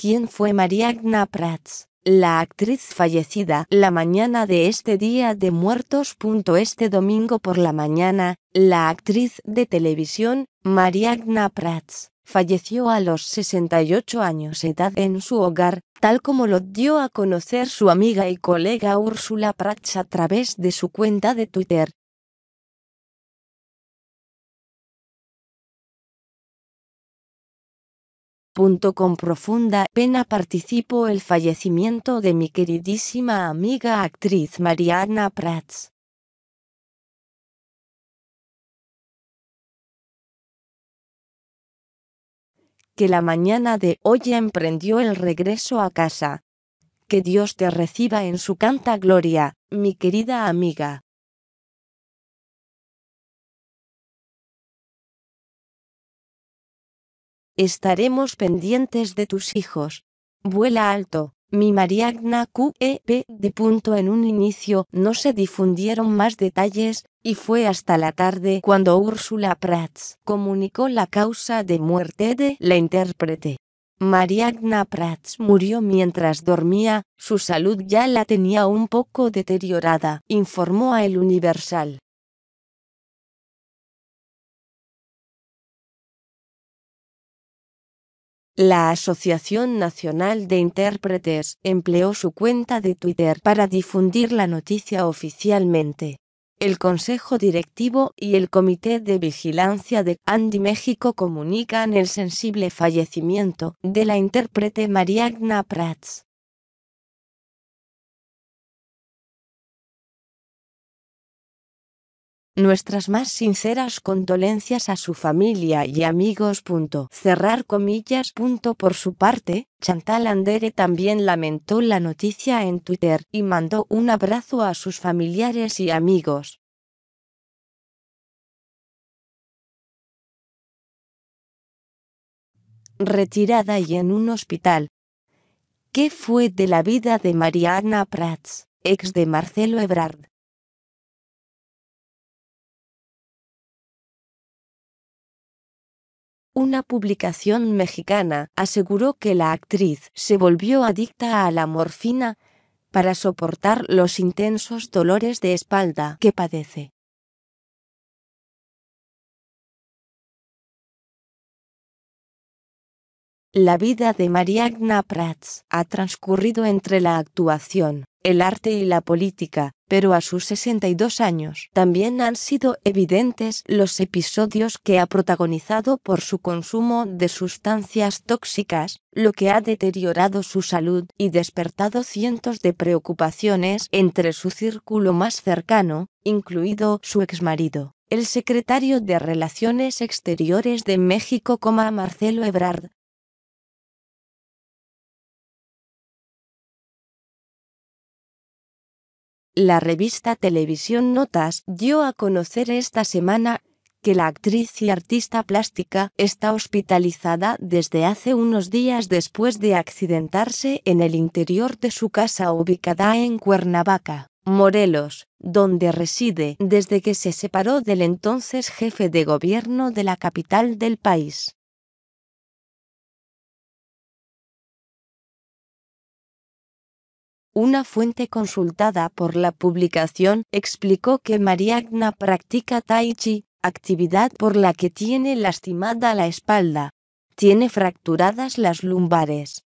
¿Quién fue Mariagna Prats? La actriz fallecida la mañana de este día de muertos. Este domingo por la mañana, la actriz de televisión, Mariagna Prats, falleció a los 68 años de edad en su hogar, tal como lo dio a conocer su amiga y colega Úrsula Prats a través de su cuenta de Twitter. con profunda pena participo el fallecimiento de mi queridísima amiga actriz Mariana Prats. Que la mañana de hoy emprendió el regreso a casa. Que Dios te reciba en su canta gloria, mi querida amiga. Estaremos pendientes de tus hijos. Vuela alto. Mi Mariagna QEP de punto en un inicio no se difundieron más detalles, y fue hasta la tarde cuando Úrsula Prats comunicó la causa de muerte de la intérprete. Mariagna Prats murió mientras dormía, su salud ya la tenía un poco deteriorada, informó a El Universal. La Asociación Nacional de Intérpretes empleó su cuenta de Twitter para difundir la noticia oficialmente. El Consejo Directivo y el Comité de Vigilancia de Andy México comunican el sensible fallecimiento de la intérprete Mariagna Prats. Nuestras más sinceras condolencias a su familia y amigos. Cerrar comillas. Por su parte, Chantal Andere también lamentó la noticia en Twitter y mandó un abrazo a sus familiares y amigos. Retirada y en un hospital. ¿Qué fue de la vida de Mariana Prats, ex de Marcelo Ebrard? Una publicación mexicana aseguró que la actriz se volvió adicta a la morfina para soportar los intensos dolores de espalda que padece. La vida de Mariagna Prats ha transcurrido entre la actuación, el arte y la política, pero a sus 62 años también han sido evidentes los episodios que ha protagonizado por su consumo de sustancias tóxicas, lo que ha deteriorado su salud y despertado cientos de preocupaciones entre su círculo más cercano, incluido su exmarido. El secretario de Relaciones Exteriores de México, Marcelo Ebrard, La revista Televisión Notas dio a conocer esta semana que la actriz y artista plástica está hospitalizada desde hace unos días después de accidentarse en el interior de su casa ubicada en Cuernavaca, Morelos, donde reside desde que se separó del entonces jefe de gobierno de la capital del país. Una fuente consultada por la publicación explicó que Mariagna practica tai chi, actividad por la que tiene lastimada la espalda. Tiene fracturadas las lumbares.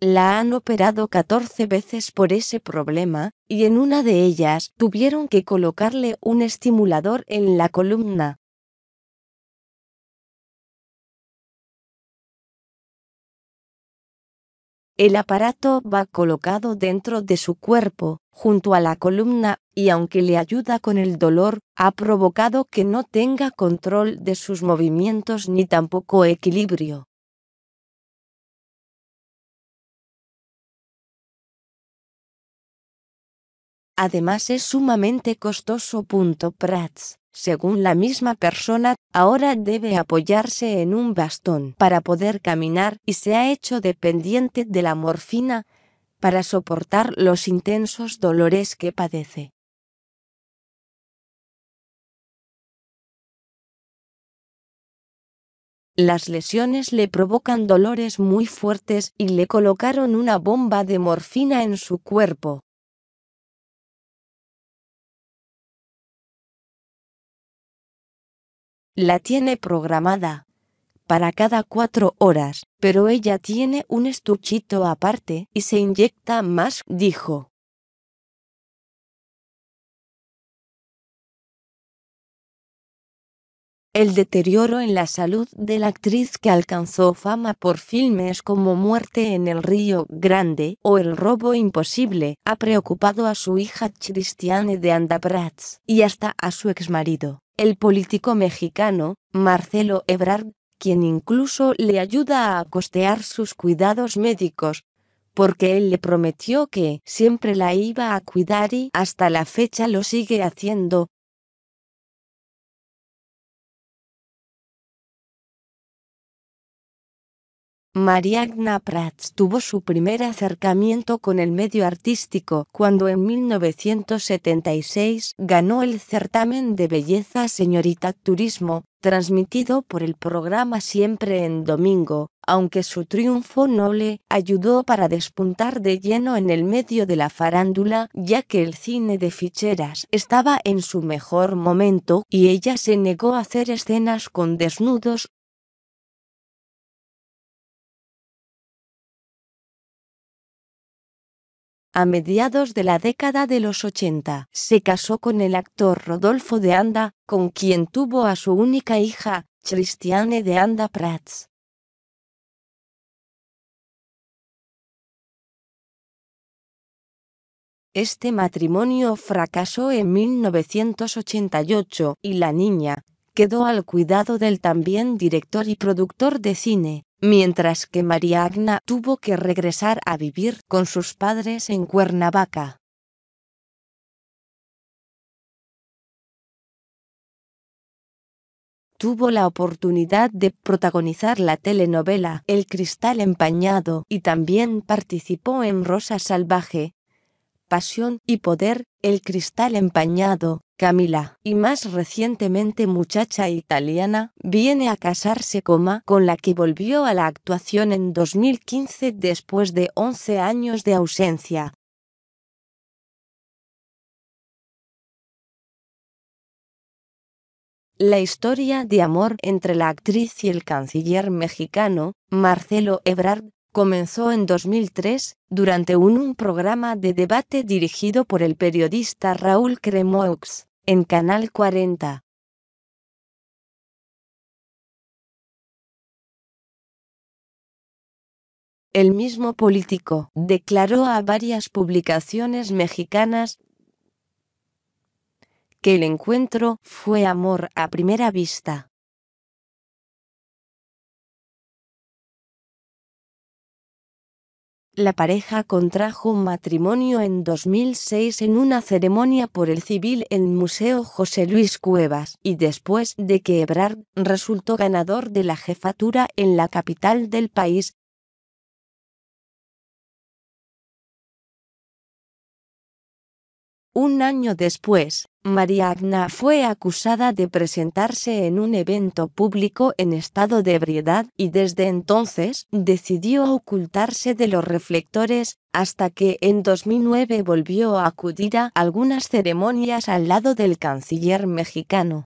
La han operado 14 veces por ese problema, y en una de ellas tuvieron que colocarle un estimulador en la columna. El aparato va colocado dentro de su cuerpo, junto a la columna, y aunque le ayuda con el dolor, ha provocado que no tenga control de sus movimientos ni tampoco equilibrio. Además es sumamente costoso. Prats según la misma persona, ahora debe apoyarse en un bastón para poder caminar y se ha hecho dependiente de la morfina para soportar los intensos dolores que padece. Las lesiones le provocan dolores muy fuertes y le colocaron una bomba de morfina en su cuerpo la tiene programada para cada cuatro horas, pero ella tiene un estuchito aparte y se inyecta más, dijo. El deterioro en la salud de la actriz que alcanzó fama por filmes como Muerte en el Río Grande o El Robo Imposible ha preocupado a su hija Christiane de Andabratz y hasta a su exmarido el político mexicano, Marcelo Ebrard, quien incluso le ayuda a costear sus cuidados médicos, porque él le prometió que siempre la iba a cuidar y hasta la fecha lo sigue haciendo, Mariagna Prats tuvo su primer acercamiento con el medio artístico cuando en 1976 ganó el certamen de belleza Señorita Turismo, transmitido por el programa Siempre en Domingo, aunque su triunfo no le ayudó para despuntar de lleno en el medio de la farándula, ya que el cine de ficheras estaba en su mejor momento y ella se negó a hacer escenas con desnudos A mediados de la década de los 80, se casó con el actor Rodolfo de Anda, con quien tuvo a su única hija, Christiane de Anda Prats. Este matrimonio fracasó en 1988 y la niña, quedó al cuidado del también director y productor de cine, mientras que María Agna tuvo que regresar a vivir con sus padres en Cuernavaca. tuvo la oportunidad de protagonizar la telenovela El cristal empañado y también participó en Rosa Salvaje, Pasión y Poder, El cristal empañado, Camila, y más recientemente muchacha italiana, viene a casarse coma, con la que volvió a la actuación en 2015 después de 11 años de ausencia. La historia de amor entre la actriz y el canciller mexicano, Marcelo Ebrard, comenzó en 2003, durante un, un, programa de debate dirigido por el periodista Raúl Cremoux en Canal 40. El mismo político declaró a varias publicaciones mexicanas que el encuentro fue amor a primera vista. La pareja contrajo un matrimonio en 2006 en una ceremonia por el civil en Museo José Luis Cuevas y después de que resultó ganador de la jefatura en la capital del país, Un año después, María Agna fue acusada de presentarse en un evento público en estado de ebriedad y desde entonces decidió ocultarse de los reflectores hasta que en 2009 volvió a acudir a algunas ceremonias al lado del canciller mexicano.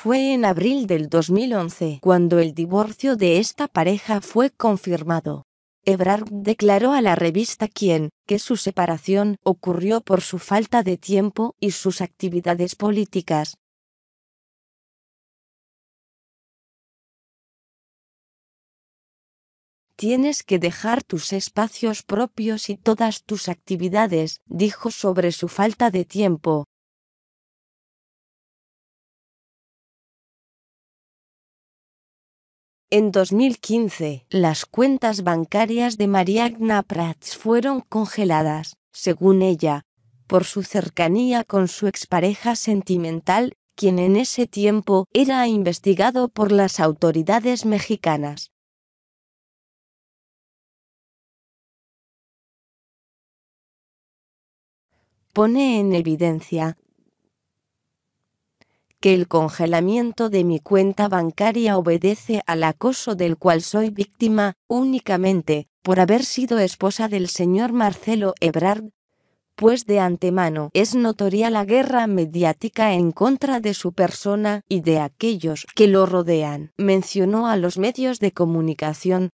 Fue en abril del 2011 cuando el divorcio de esta pareja fue confirmado. Ebrard declaró a la revista Quién que su separación ocurrió por su falta de tiempo y sus actividades políticas. Tienes que dejar tus espacios propios y todas tus actividades, dijo sobre su falta de tiempo, En 2015, las cuentas bancarias de Mariagna Prats fueron congeladas, según ella, por su cercanía con su expareja sentimental, quien en ese tiempo era investigado por las autoridades mexicanas. Pone en evidencia que el congelamiento de mi cuenta bancaria obedece al acoso del cual soy víctima, únicamente, por haber sido esposa del señor Marcelo Ebrard, pues de antemano es notoria la guerra mediática en contra de su persona y de aquellos que lo rodean. Mencionó a los medios de comunicación,